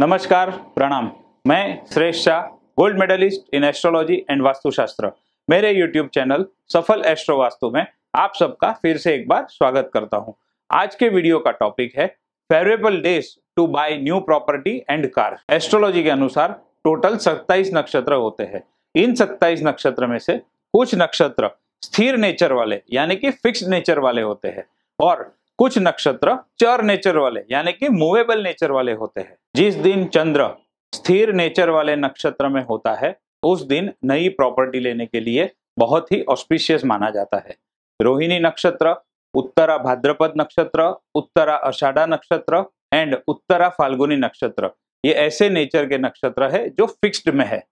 नमस्कार प्रणाम मैं Shreshth Shah gold medallist in astrology and vastushastra मेरे YouTube channel Safal Astro Vastu में आप सबका फिर से एक बार स्वागत करता हूं आज के वीडियो का टॉपिक है favourable days to buy new property and car astrology के अनुसार टोटल 27 नक्षत्र होते हैं इन 27 नक्षत्र में से कुछ नक्षत्र स्थिर नेचर वाले यानी कि फिक्स नेचर वाले होते हैं और कुछ नक्षत्र चर नेचर वाले यानी कि मूवेबल नेचर वाले होते हैं जिस दिन चंद्र स्थिर नेचर वाले नक्षत्र में होता है उस दिन नई प्रॉपर्टी लेने के लिए बहुत ही ऑस्पिशियस माना जाता है रोहिणी नक्षत्र उत्तरा भाद्रपद नक्षत्र उत्तरा अषाढ़ा नक्षत्र एंड उत्तरा फाल्गुनी नक्षत्र ये ऐसे नेचर के नक्षत्र है जो फिक्स्ड में है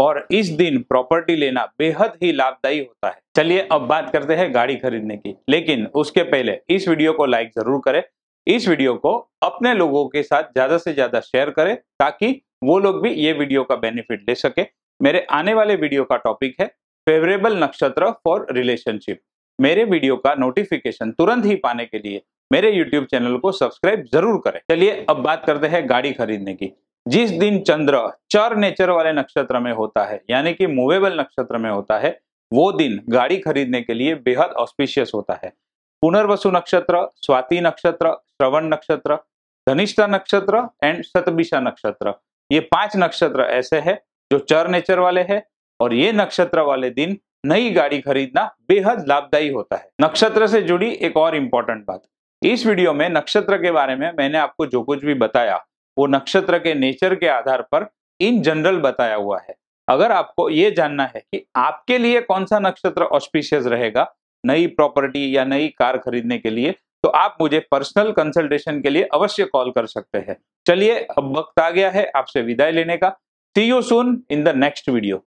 और इस दिन प्रॉपर्टी लेना बेहद ही लाभदायी होता है चलिए अब बात करते हैं गाड़ी खरीदने की लेकिन उसके पहले इस वीडियो को लाइक जरूर करें इस वीडियो को अपने लोगों के साथ ज्यादा से ज्यादा शेयर करें ताकि वो लोग भी ये वीडियो का बेनिफिट ले सके मेरे आने वाले वीडियो का टॉपिक है फेवरेबल नक्षत्र फॉर रिलेशनशिप मेरे वीडियो का नोटिफिकेशन तुरंत ही पाने के लिए मेरे YouTube चैनल को सब्सक्राइब जरूर करें चलिए अब बात करते हैं गाड़ी खरीदने की जिस दिन चंद्र चर नेचर वाले नक्षत्र में होता है यानी कि मूवेबल नक्षत्र में होता है वो दिन गाड़ी खरीदने के लिए बेहद ऑस्पिशियस होता है पुनर्वसु नक्षत्र स्वाति नक्षत्र श्रवण नक्षत्र धनिष्ठा नक्षत्र एंड सतबिशा नक्षत्र ये पांच नक्षत्र ऐसे हैं जो चर नेचर वाले हैं और ये नक्षत्र वाले दिन नई गाड़ी खरीदना बेहद लाभदायी होता है नक्षत्र से जुड़ी एक और इम्पोर्टेंट बात इस वीडियो में नक्षत्र के बारे में मैंने आपको जो कुछ भी बताया वो नक्षत्र के नेचर के आधार पर इन जनरल बताया हुआ है अगर आपको ये जानना है कि आपके लिए कौन सा नक्षत्र ऑस्पिशियस रहेगा नई प्रॉपर्टी या नई कार खरीदने के लिए तो आप मुझे पर्सनल कंसल्टेशन के लिए अवश्य कॉल कर सकते हैं चलिए अब वक्त आ गया है आपसे विदाई लेने का see you soon in the next video